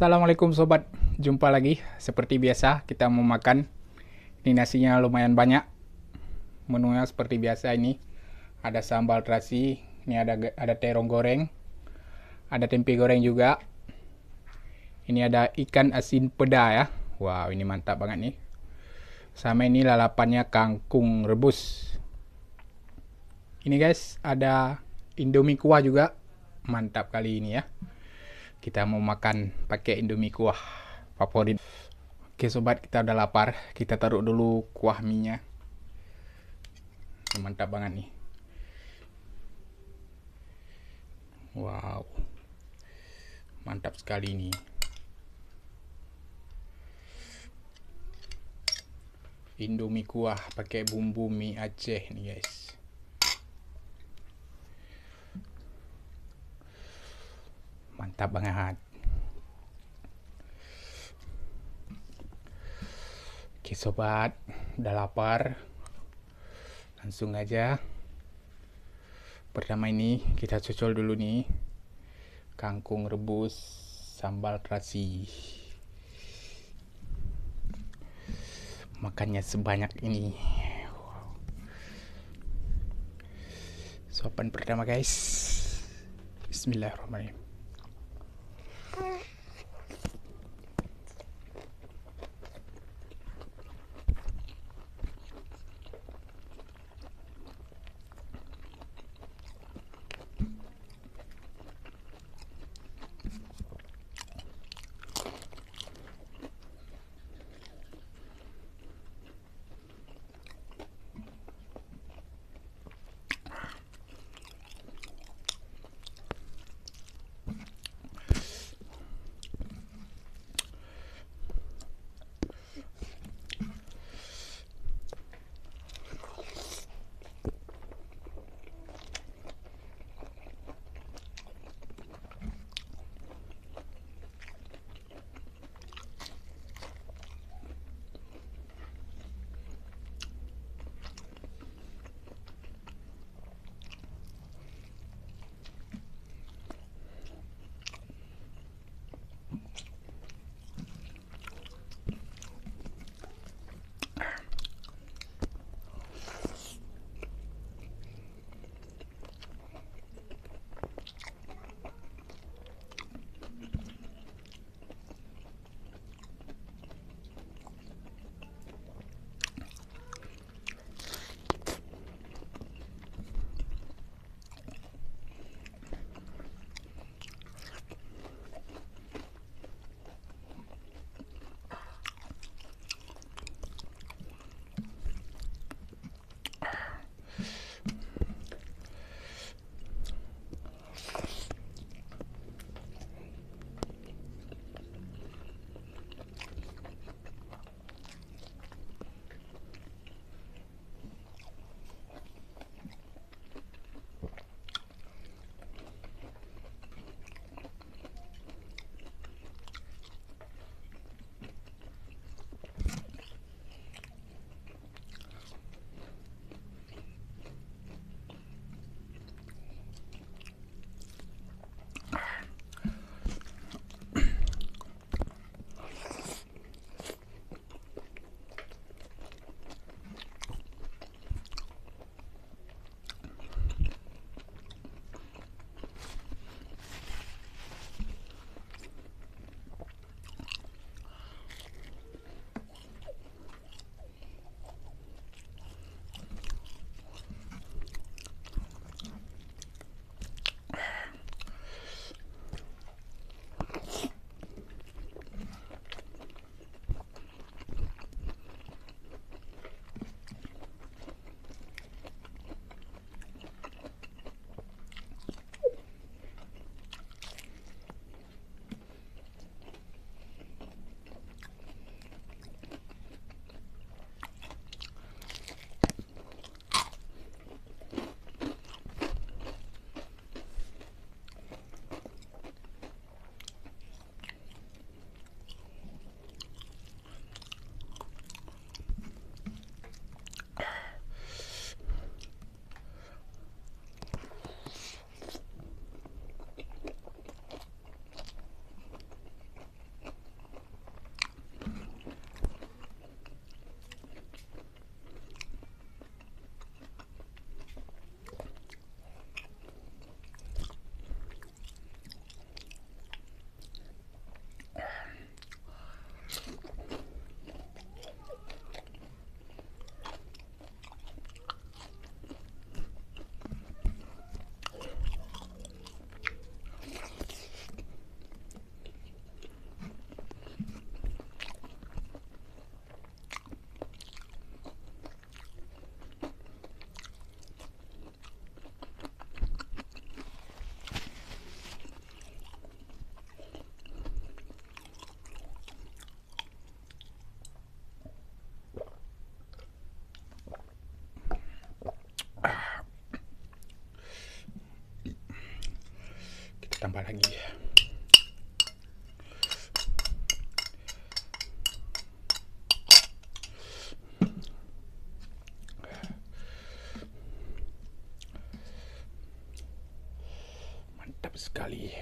Assalamualaikum sobat, jumpa lagi. Seperti biasa kita mau makan. Ini nasinya lumayan banyak. Menunya seperti biasa ini. Ada sambal terasi, ini ada ada terong goreng, ada tempe goreng juga. Ini ada ikan asin peda ya. Wow, ini mantap banget nih. Sama ini lalapannya kangkung rebus. Ini guys, ada Indomie kuah juga. Mantap kali ini ya kita mau makan pakai indomie kuah favorit oke sobat kita udah lapar kita taruh dulu kuah minyak mantap banget nih wow mantap sekali nih indomie kuah pakai bumbu mie Aceh nih guys mantap banget oke sobat udah lapar langsung aja pertama ini kita cocol dulu nih kangkung rebus sambal terasi makannya sebanyak ini sopan pertama guys Bismillahirrahmanirrahim tambah lagi mantap sekali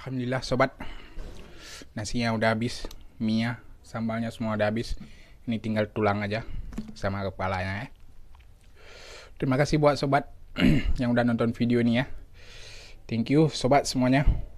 Alhamdulillah sobat Nasinya udah habis Mie sambalnya semua udah habis Ini tinggal tulang aja Sama kepalanya ya Terima kasih buat sobat Yang udah nonton video ini ya Thank you sobat semuanya